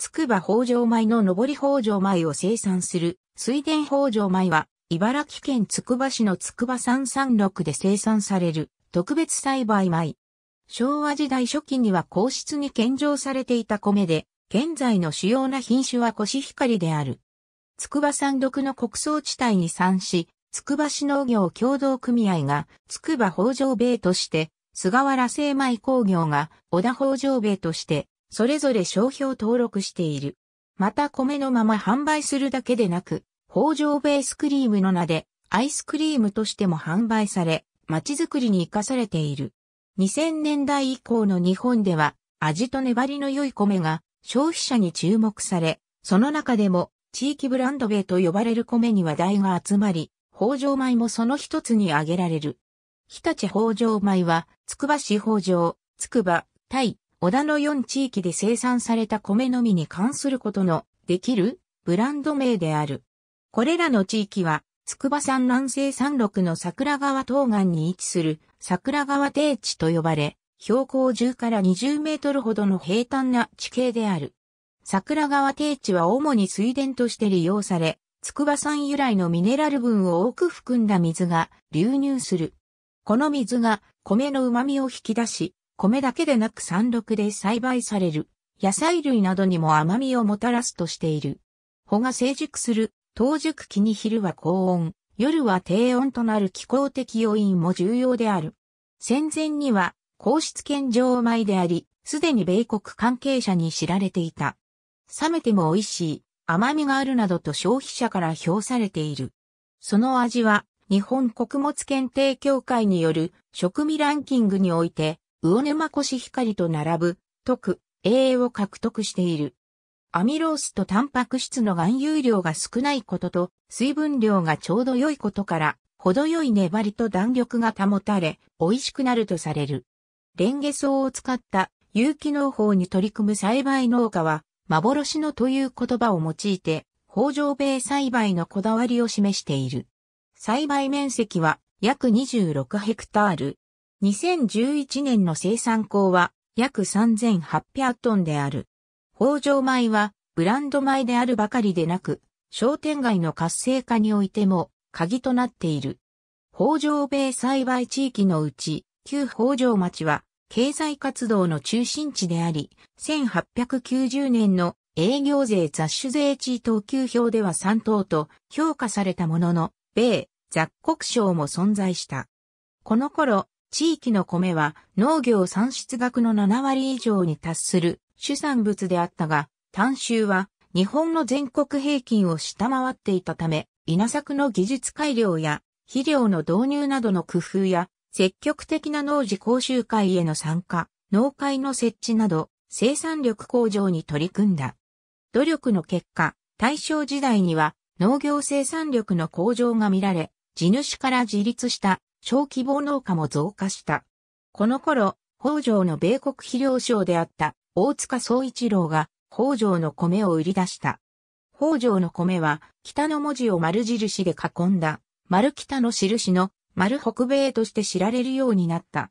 つくば北条米の上り北条米を生産する、水田北条米は、茨城県つくば市のつくば336で生産される、特別栽培米。昭和時代初期には皇室に献上されていた米で、現在の主要な品種はコシヒカリである。筑波山麓の穀倉地帯に産し、筑波市農業協同組合が筑波北条米として、菅原精米工業が小田北条米として、それぞれ商標登録している。また米のまま販売するだけでなく、北条ベースクリームの名で、アイスクリームとしても販売され、街づくりに活かされている。2000年代以降の日本では、味と粘りの良い米が消費者に注目され、その中でも地域ブランド米と呼ばれる米に話題が集まり、北条米もその一つに挙げられる。日立北条米は、つくば市北条、つくば、イ、織田の4地域で生産された米のみに関することのできるブランド名である。これらの地域は、筑波山南西山麓の桜川東岸に位置する桜川低地と呼ばれ、標高10から20メートルほどの平坦な地形である。桜川低地は主に水田として利用され、筑波山由来のミネラル分を多く含んだ水が流入する。この水が米の旨味を引き出し、米だけでなく山麓で栽培される野菜類などにも甘みをもたらすとしている。穂が成熟する、当熟期に昼は高温、夜は低温となる気候的要因も重要である。戦前には皇室献上米であり、すでに米国関係者に知られていた。冷めても美味しい、甘みがあるなどと消費者から評されている。その味は、日本穀物検定協会による食味ランキングにおいて、魚沼コシヒカリと並ぶ、特、養を獲得している。アミロースとタンパク質の含有量が少ないことと、水分量がちょうど良いことから、程よい粘りと弾力が保たれ、美味しくなるとされる。レンゲソウを使った有機農法に取り組む栽培農家は、幻のという言葉を用いて、北条米栽培のこだわりを示している。栽培面積は約26ヘクタール、2011年の生産高は約3800トンである。北条米はブランド米であるばかりでなく、商店街の活性化においても鍵となっている。北条米栽培地域のうち、旧北条町は経済活動の中心地であり、1890年の営業税雑種税地等級表では3等と評価されたものの、米、雑国省も存在した。この頃、地域の米は農業産出額の7割以上に達する主産物であったが、単収は日本の全国平均を下回っていたため、稲作の技術改良や肥料の導入などの工夫や、積極的な農事講習会への参加、農会の設置など、生産力向上に取り組んだ。努力の結果、大正時代には農業生産力の向上が見られ、地主から自立した小規模農家も増加した。この頃、北条の米国肥料商であった大塚総一郎が北条の米を売り出した。北条の米は北の文字を丸印で囲んだ丸北の印の丸北米として知られるようになった。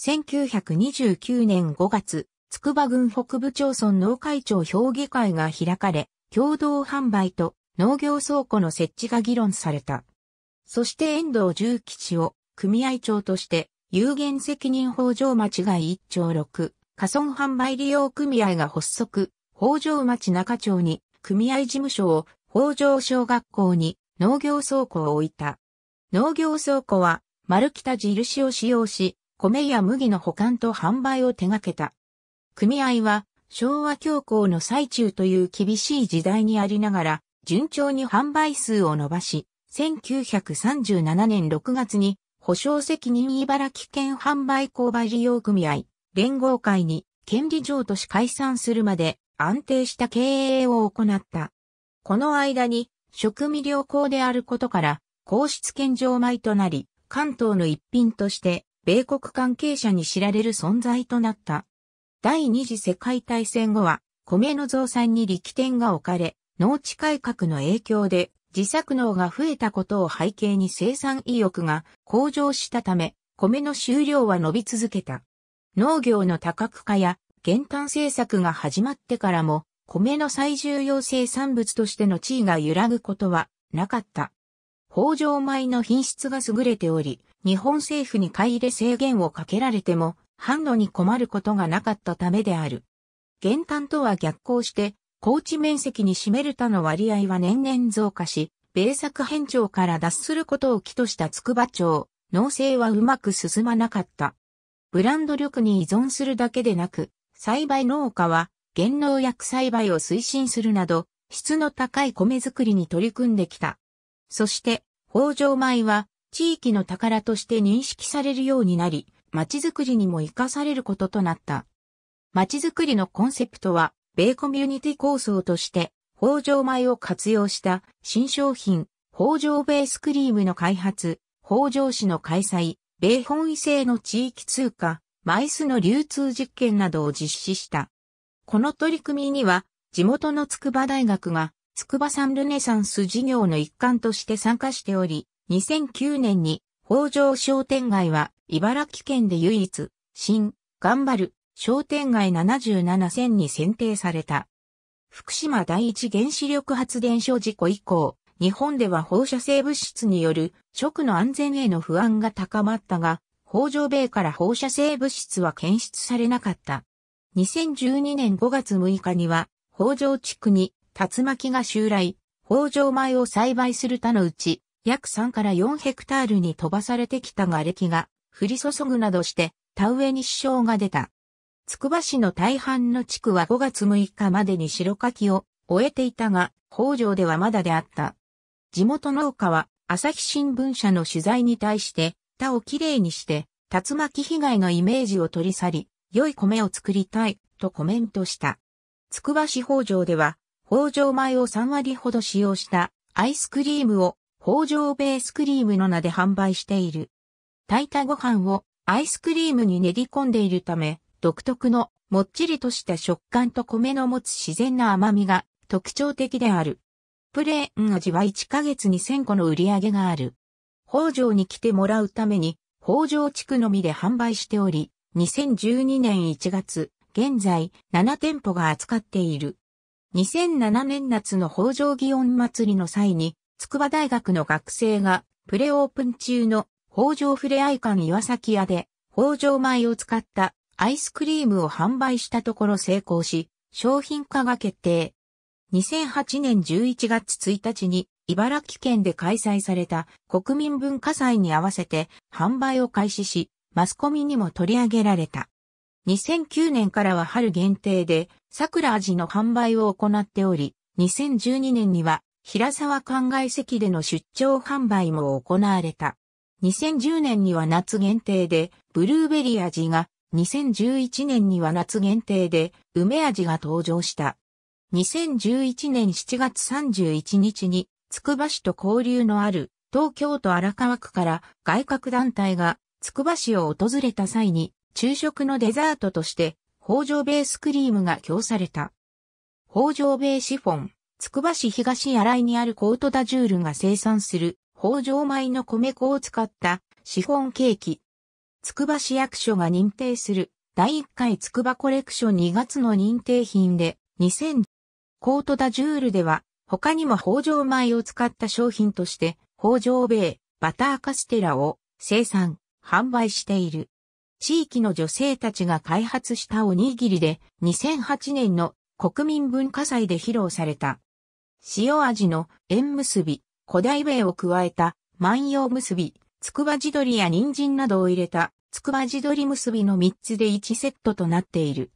1929年5月、筑波郡北部町村農会長評議会が開かれ、共同販売と農業倉庫の設置が議論された。そして遠藤重吉を組合長として、有限責任法上町が一丁六、過損販売利用組合が発足、北条町中町に、組合事務所を、北条小学校に、農業倉庫を置いた。農業倉庫は、丸北印を使用し、米や麦の保管と販売を手掛けた。組合は、昭和恐慌の最中という厳しい時代にありながら、順調に販売数を伸ばし、1937年6月に保証責任茨城県販売購買利用組合、連合会に、権利譲渡し解散するまで、安定した経営を行った。この間に、食味良好であることから、皇室献上米となり、関東の一品として、米国関係者に知られる存在となった。第二次世界大戦後は、米の増産に力点が置かれ、農地改革の影響で、自作農が増えたことを背景に生産意欲が向上したため、米の収量は伸び続けた。農業の多角化や減反政策が始まってからも、米の最重要生産物としての地位が揺らぐことはなかった。北条米の品質が優れており、日本政府に買い入れ制限をかけられても、販路に困ることがなかったためである。減反とは逆行して、高地面積に占める他の割合は年々増加し、米作変調から脱することを期とした筑波町、農政はうまく進まなかった。ブランド力に依存するだけでなく、栽培農家は、原農薬栽培を推進するなど、質の高い米作りに取り組んできた。そして、北条米は、地域の宝として認識されるようになり、町づくりにも活かされることとなった。町づくりのコンセプトは、米コミュニティ構想として、北条米を活用した新商品、北条ベースクリームの開発、北条市の開催、米本位制の地域通貨、マイスの流通実験などを実施した。この取り組みには、地元の筑波大学が、筑波産ルネサンス事業の一環として参加しており、2009年に、北条商店街は、茨城県で唯一、新、頑張る、商店街77線に選定された。福島第一原子力発電所事故以降、日本では放射性物質による食の安全への不安が高まったが、北条米から放射性物質は検出されなかった。2012年5月6日には、北条地区に竜巻が襲来、北条米を栽培する他のうち、約3から4ヘクタールに飛ばされてきた瓦礫が降り注ぐなどして、田植えに支障が出た。つくば市の大半の地区は5月6日までに白柿を終えていたが、北条ではまだであった。地元農家は、朝日新聞社の取材に対して、田をきれいにして、竜巻被害のイメージを取り去り、良い米を作りたい、とコメントした。つくば市北条では、北条米を3割ほど使用したアイスクリームを北条ベースクリームの名で販売している。炊いたご飯をアイスクリームに練り込んでいるため、独特のもっちりとした食感と米の持つ自然な甘みが特徴的である。プレーン味は1ヶ月に1000個の売り上げがある。北条に来てもらうために、北条地区のみで販売しており、2012年1月、現在7店舗が扱っている。2007年夏の北条祇園祭りの際に、筑波大学の学生がプレオープン中の北条ふれあい館岩崎屋で北条米を使ったアイスクリームを販売したところ成功し、商品化が決定。2008年11月1日に茨城県で開催された国民文化祭に合わせて販売を開始し、マスコミにも取り上げられた。2009年からは春限定で桜味の販売を行っており、2012年には平沢灌漑席での出張販売も行われた。2010年には夏限定でブルーベリー味が2011年には夏限定で梅味が登場した。2011年7月31日に、つくば市と交流のある東京都荒川区から外郭団体がつくば市を訪れた際に昼食のデザートとして北条ベースクリームが供された。北条ベーシフォン、つくば市東新井にあるコートダジュールが生産する北条米の米粉を使ったシフォンケーキつくば市役所が認定する第1回つくばコレクション2月の認定品で2000コートダジュールでは他にも北条米を使った商品として北条米バターカステラを生産、販売している。地域の女性たちが開発したおにぎりで2008年の国民文化祭で披露された。塩味の縁結び、古代米を加えた万葉結び、つくば地鶏や人参などを入れた、つくば地鶏結びの3つで1セットとなっている。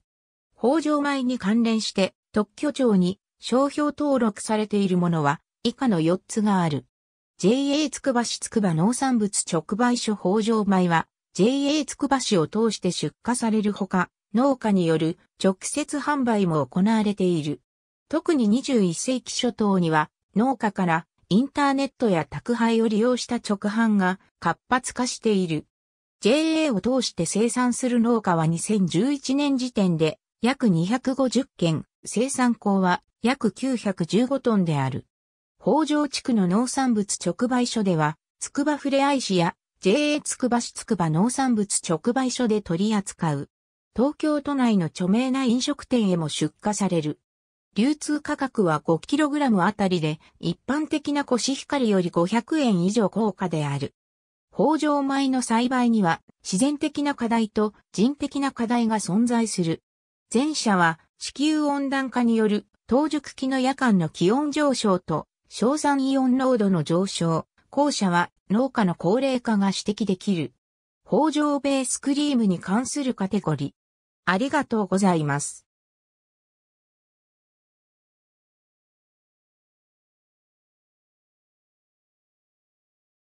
北条米に関連して、特許庁に商標登録されているものは、以下の4つがある。JA つくば市つくば農産物直売所北条米は、JA つくば市を通して出荷されるほか、農家による直接販売も行われている。特に21世紀初頭には、農家からインターネットや宅配を利用した直販が活発化している。JA を通して生産する農家は2011年時点で約250件、生産口は約915トンである。北条地区の農産物直売所では、つくばふれあい市や JA つくば市つくば農産物直売所で取り扱う。東京都内の著名な飲食店へも出荷される。流通価格は 5kg あたりで、一般的なコシヒカリより500円以上高価である。豊上米の栽培には、自然的な課題と人的な課題が存在する。前者は、地球温暖化による、当熟期の夜間の気温上昇と、硝酸イオン濃度の上昇。後者は、農家の高齢化が指摘できる。豊上ベースクリームに関するカテゴリー。ありがとうございます。